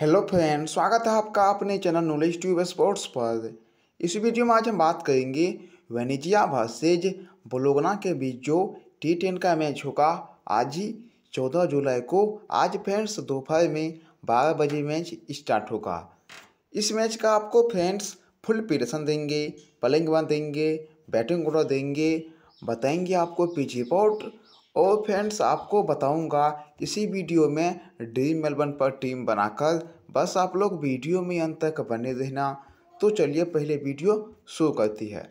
hello friend स्वागत है आपका अपने चैनल नॉलेज ट्यूब स्पोर्ट्स पर इस वीडियो में आज हम बात करेंगे वेनिजिया वर्सेज बोलोगना के बीच जो टी टेन का मैच होगा आज ही चौदह जुलाई को आज फ्रेंड्स दोपहर में बारह बजे मैच स्टार्ट होगा इस मैच का आपको फ्रेंड्स फुल पिटसन देंगे पलिंग वन देंगे बैटिंग ऑर्डर देंगे बताएंगे आपको पिच रिपोर्ट और फ्रेंड्स आपको बताऊंगा इसी वीडियो में ड्रीम मेलबर्न पर टीम बनाकर बस आप लोग वीडियो में अंत तक बने रहना तो चलिए पहले वीडियो शुरू करती है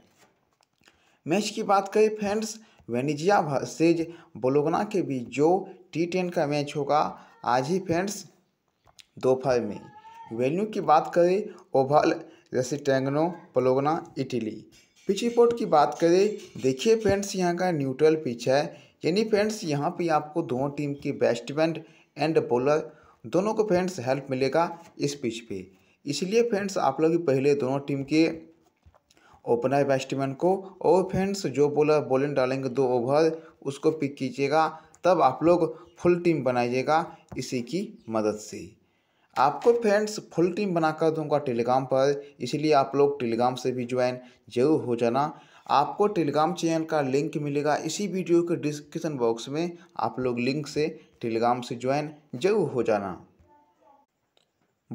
मैच की बात करें फ्रेंड्स वेनिजिया वर्सेज बोलोगना के बीच जो टी का मैच होगा आज ही फ्रेंड्स दोपहर में वेन्यू की बात करें ओवल जैसे टेंगनो बोलोगना इटली पिच रिपोर्ट की बात करें देखिए फ्रेंड्स यहाँ का न्यूट्रल पिच है यानी फ्रेंड्स यहाँ पे आपको दोनों टीम के बैट्समैन एंड बॉलर दोनों को फ्रेंड्स हेल्प मिलेगा इस पिच पे इसलिए फ्रेंड्स आप लोग पहले दोनों टीम के ओपनर बैट्समैन को और फ्रेंड्स जो बॉलर बॉलिंग डालेंगे दो ओवर उसको पिक कीजिएगा तब आप लोग फुल टीम बनाइएगा इसी की मदद से आपको फ्रेंड्स फुल टीम बनाकर दूंगा टेलीग्राम पर इसलिए आप लोग टेलीग्राम से भी ज्वाइन जरूर हो जाना आपको टेलीग्राम चैनल का लिंक मिलेगा इसी वीडियो के डिस्क्रिप्शन बॉक्स में आप लोग लिंक से टेलीग्राम से ज्वाइन जरूर हो जाना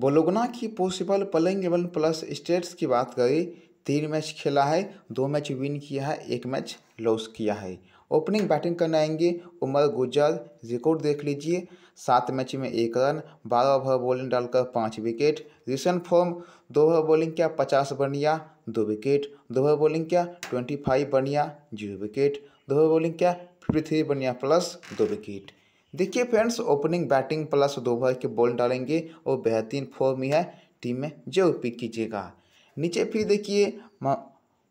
बोलोगना की possible playing eleven plus stats की बात करें तीन मैच खेला है दो मैच विन किया है एक मैच लॉस किया है ओपनिंग बैटिंग करने आएंगे उमर गुजर रिकॉर्ड देख लीजिए सात मैच में एक रन बारह ओवर बॉलिंग डालकर पाँच विकेट रिसेंट फॉर्म दो ओवर बॉलिंग क्या पचास बनिया दो विकेट दो ओवर बॉलिंग क्या ट्वेंटी फाइव बनिया जीरो विकेट दो ओवर बॉलिंग क्या फिफ्टी थ्री बनिया प्लस दो विकेट देखिए फ्रेंड्स ओपनिंग बैटिंग प्लस दो ओवर के बॉल डालेंगे और बेहतरीन फॉर्म ही है टीम में जो पिक कीजिएगा नीचे फिर देखिए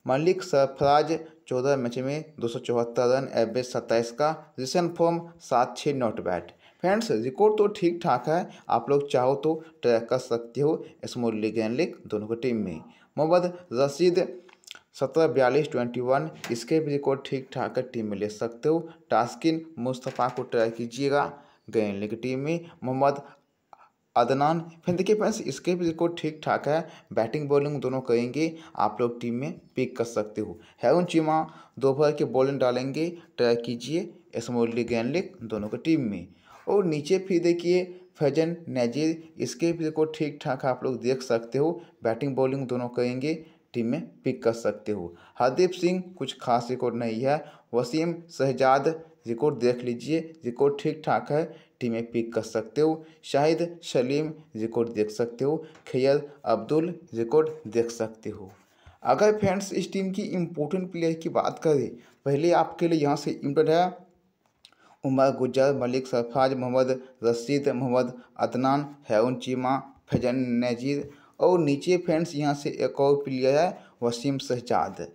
मलिक सरफराज चौदह मैच में दो सौ चौहत्तर रन एवरेज सत्ताईस का रिसेंट फॉर्म सात छः नॉट बैट फ्रेंड्स रिकॉर्ड तो ठीक ठाक है आप लोग चाहो तो ट्रैक कर सकते हो स्मॉल लीग एंड लीग दोनों की टीम में मोहम्मद रशीद सत्रह बयालीस ट्वेंटी वन इसके भी रिकॉर्ड ठीक ठाक है टीम में ले सकते हो टास्किन मुस्तफ़ा को ट्राई कीजिएगा गैन लीग टीम में मोहम्मद अदनान फिर देखिए फ्रेंड्स इसके भी देखो ठीक ठाक है बैटिंग बॉलिंग दोनों करेंगे आप लोग टीम में पिक कर सकते हो हैवन चीमा दोपहर के बॉलिंग डालेंगे ट्राई कीजिए स्मॉल गैनलिक दोनों की टीम में और नीचे फिर देखिए फैजन नजीर इसके भी देखो ठीक ठाक आप लोग देख सकते हो बैटिंग बॉलिंग दोनों करेंगे टीम में पिक कर सकते हो हरदीप सिंह कुछ खास रिकॉर्ड नहीं है वसीम शहजाद रिकॉर्ड देख लीजिए रिकॉर्ड ठीक ठाक है टीम में पिक कर सकते हो शाहिद सलीम रिकॉर्ड देख सकते हो खैर अब्दुल रिकॉर्ड देख सकते हो अगर फ्रेंड्स इस टीम की इम्पोर्टेंट प्लेयर की बात करें पहले आपके लिए यहाँ से इम्पोर्टेंट है उमर गुजर मलिक सरफराज मोहम्मद रशीद मोहम्मद अदनान हैउन चीमा फैजन नजीर और नीचे फ्रेंड्स यहाँ से एक और प्लेयर है वसीम शहजाद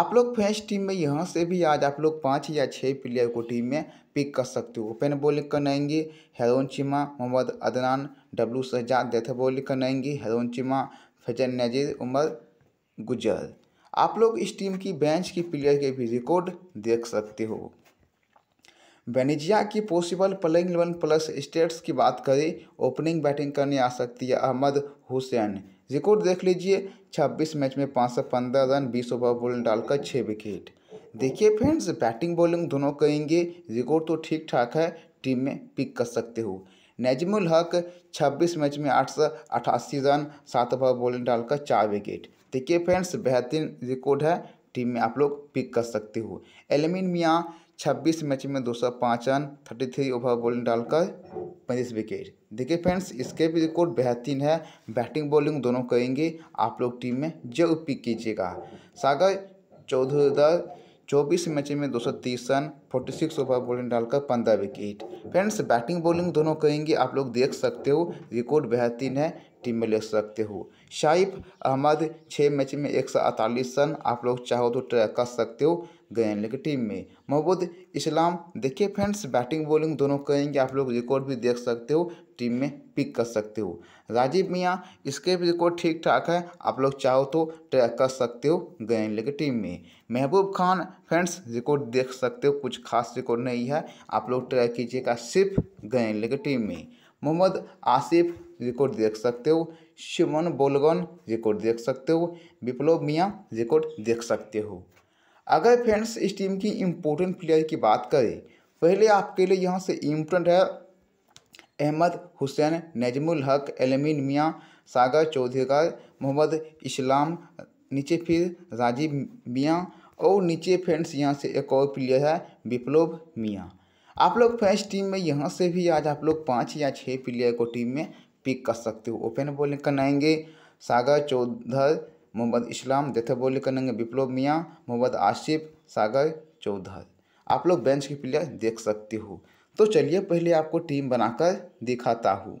आप लोग फ्रेंड्स टीम में यहाँ से भी आज आप लोग पाँच या छः प्लेयर को टीम में पिक कर सकते हो ओपन बॉलिंग करनाएंगे Heron Cheema Mohammad Adnan W Shahzad death bowling करनाएंगे हेरोन चिमा फजन नजीर उमर गुजर आप लोग इस टीम की बेंच की प्लेयर के भी रिकॉर्ड देख सकते हो वेनेजिया की possible playing eleven plus stats की बात करें ओपनिंग बैटिंग करने आ सकती है अहमद हुसैन रिकॉर्ड देख लीजिए 26 मैच में पाँच सौ पंद्रह रन बीस ओवर बॉल डालकर छः विकेट देखिए फ्रेंड्स बैटिंग बॉलिंग दोनों करेंगे रिकॉर्ड तो ठीक ठाक है टीम में पिक कर सकते हो नजमुल हक 26 मैच में आठ सौ अठासी रन सात ओवर बॉलिंग डालकर चार विकेट देखिए फ्रेंड्स बेहतरीन रिकॉर्ड है टीम में आप लोग पिक कर सकते हो एलमिन मियाँ छब्बीस मैच में दो सौ पाँच run thirty three over bowling डालकर पैंतीस विकेट देखिए फ्रेंड्स इसके भी रिकॉर्ड बेहतरीन है बैटिंग बॉलिंग दोनों करेंगे आप लोग टीम में जब पिक कीजिएगा सागर चौधरी चौबीस मैच में दो सौ तीस run forty six over bowling डालकर पंद्रह विकेट फ्रेंड्स बैटिंग बॉलिंग दोनों कहेंगे आप लोग देख सकते हो रिकॉर्ड बेहतरीन है टीम में ले सकते हो शाइफ अहमद छः मैच में एक सौ अड़तालीस रन आप लोग चाहो तो ट्रैक कर सकते हो गए लीग टीम में महबूद इस्लाम देखिए फ्रेंड्स बैटिंग बॉलिंग दोनों कहेंगे आप लोग रिकॉर्ड भी देख सकते हो टीम में पिक कर सकते हो राजीव मियाँ इसके भी रिकॉर्ड ठीक ठाक है आप लोग चाहो तो ट्रैक कर सकते हो गए लीग टीम में महबूब खान फ्रेंड्स रिकॉर्ड देख सकते हो कुछ खास रिकॉर्ड नहीं है आप लोग ट्राई कीजिएगा सिर्फ गैन लेके टीम में मोहम्मद आसिफ रिकॉर्ड देख सकते हो शिमन बोलगन रिकॉर्ड देख सकते हो विप्लव मियाँ रिकॉर्ड देख सकते हो अगर फ्रेंड्स इस टीम की इम्पोर्टेंट प्लेयर की बात करें पहले आपके लिए यहाँ से इम्पोर्टेंट है अहमद हुसैन नजमुल हक एलमिन मियाँ सागर चौधरीगर मोहम्मद इस्लाम नीचे फिर राजीव मियाँ और नीचे फ्रेंड्स यहाँ से एक और प्लेयर है विप्लव मियाँ आप लोग फर्स्ट टीम में यहाँ से भी आज आप लोग पाँच या छः प्लेयर को टीम में पिक कर सकते हो ओपन बॉलिंग करनाएंगे सागर चौधर मोहम्मद इस्लाम देते बॉलिंग करनाएंगे विप्लव मियाँ मोहम्मद आसिफ सागर चौधर आप लोग बेंच के प्लेयर देख सकते हो तो चलिए पहले आपको टीम बनाकर दिखाता हूँ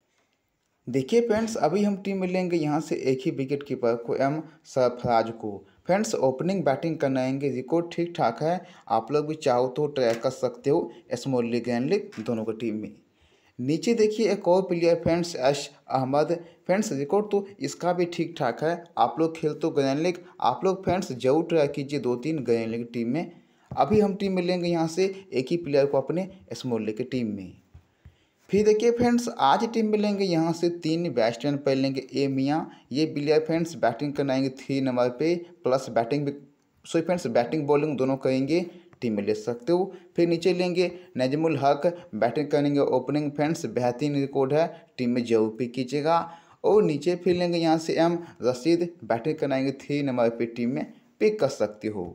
देखिए फ्रेंड्स अभी हम टीम मिलेंगे यहाँ से एक ही विकेट कीपर को एम सरफराज को फ्रेंड्स ओपनिंग बैटिंग करना आएंगे रिकॉर्ड ठीक ठाक है आप लोग भी चाहो तो ट्राई कर सकते हो स्मॉल लीग एंड लीग दोनों की टीम में नीचे देखिए एक और player friends Ash Ahmed friends record तो इसका भी ठीक ठाक है आप लोग खेल तो ग्रैंड लीग आप लोग फ्रेंड्स जरूर ट्राई कीजिए दो तीन ग्रैंड लीग टीम में अभी हम टीम में लेंगे यहाँ से एक ही प्लेयर को अपने स्मॉल लीग टीम में फिर देखिए फ्रेंड्स आज टीम मिलेंगे यहाँ से तीन बैट्समैन लेंगे ए मियाँ ये बिलियर फ्रेंड्स बैटिंग करने आएंगे थ्री नंबर पे प्लस बैटिंग भी सोई फ्रेंड्स बैटिंग बॉलिंग दोनों करेंगे टीम में ले सकते हो फिर नीचे लेंगे नजमुल हक बैटिंग करेंगे ओपनिंग फ्रेंड्स बेहतरीन रिकॉर्ड है टीम में जरूर पिक कीजिएगा और नीचे फिर लेंगे यहाँ से एम रसीद बैटिंग आएंगे थ्री नंबर पर टीम में पिक कर सकते हो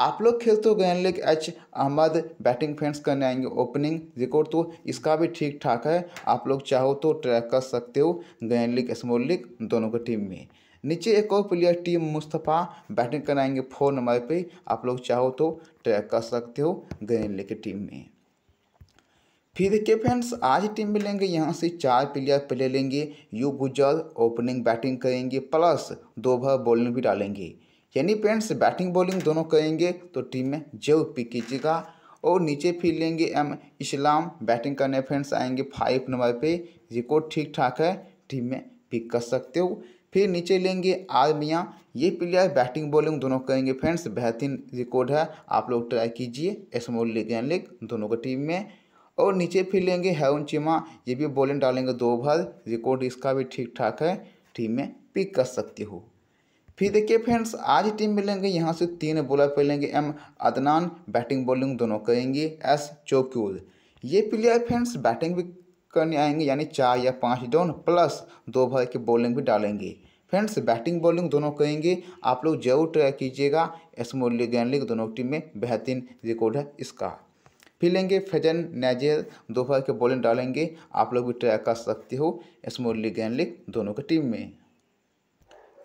आप लोग खेलते हो गए लेकिन एच अहमद बैटिंग फैंस करने आएंगे ओपनिंग रिकॉर्ड तो इसका भी ठीक ठाक है आप लोग चाहो तो ट्रैक कर सकते हो गैन लीग स्मॉल लीग दोनों की टीम में नीचे एक और प्लेयर टीम मुस्तफ़ा बैटिंग करने आएंगे फोर नंबर पे आप लोग चाहो तो ट्रैक कर सकते हो गैन लीग की टीम में फिर के फ्रेंड्स आज टीम में लेंगे यहाँ से चार प्लेयर प्ले लेंगे यू गुजर ओपनिंग बैटिंग करेंगे प्लस दो भर बॉलिंग भी डालेंगे यानी फ्रेंड्स बैटिंग बॉलिंग दोनों करेंगे तो टीम में जय पिक कीजिएगा और नीचे फिर लेंगे एम इस्लाम बैटिंग करने फ्रेंड्स आएंगे फाइव नंबर पे रिकॉर्ड ठीक ठाक है टीम में पिक कर सकते हो फिर नीचे लेंगे आर्मिया ये प्लेयर बैटिंग बॉलिंग दोनों करेंगे फ्रेंड्स बेहतरीन रिकॉर्ड है आप लोग ट्राई कीजिए स्मॉल लीग एंड लीग दोनों की टीम में और नीचे फिर लेंगे हेवन चिमा ये भी बॉलिंग डालेंगे दो ओवर रिकॉर्ड इसका भी ठीक ठाक है टीम में पिक कर सकते हो फिर देखिए फ्रेंड्स आज टीम मिलेंगे यहाँ से तीन बॉलर लेंगे एम अदनान बैटिंग बॉलिंग दोनों करेंगे एस चोक्यूल ये प्लेयर फ्रेंड्स बैटिंग भी करने आएंगे यानी चार या पाँच डाउन प्लस दो भर की बॉलिंग भी डालेंगे फ्रेंड्स बैटिंग बॉलिंग दोनों करेंगे आप लोग जरूर ट्राई कीजिएगा स्मॉल लीग ग्रैंड लीग दोनों टीम में बेहतरीन रिकॉर्ड है इसका फिर लेंगे फैजन दो भर के बॉलिंग डालेंगे आप लोग भी ट्राई कर सकते हो स्मॉल लीग ग्रैंड लीग दोनों की टीम में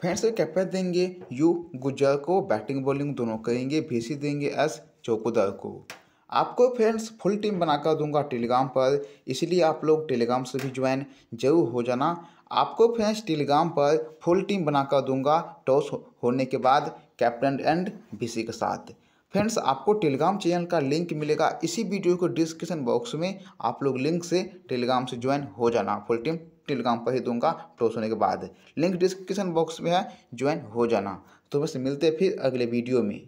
फैंस कैप्टन देंगे यू गुजर को बैटिंग बॉलिंग दोनों करेंगे भेसी देंगे एस चौकोदार को आपको फ्रेंड्स फुल टीम बनाकर दूंगा टेलीग्राम पर इसलिए आप लोग टेलीग्राम से भी ज्वाइन जरूर हो जाना आपको फ्रेंड्स टेलीग्राम पर फुल टीम बनाकर दूंगा टॉस होने के बाद कैप्टन एंड बीसी के साथ फ्रेंड्स आपको टेलीग्राम चैनल का लिंक मिलेगा इसी वीडियो को डिस्क्रिप्शन बॉक्स में आप लोग लिंक से टेलीग्राम से ज्वाइन हो जाना फुल टीम टेलीग्राम पर ही दूंगा क्लोज होने के बाद लिंक डिस्क्रिप्शन बॉक्स में है ज्वाइन हो जाना तो बस मिलते हैं फिर अगले वीडियो में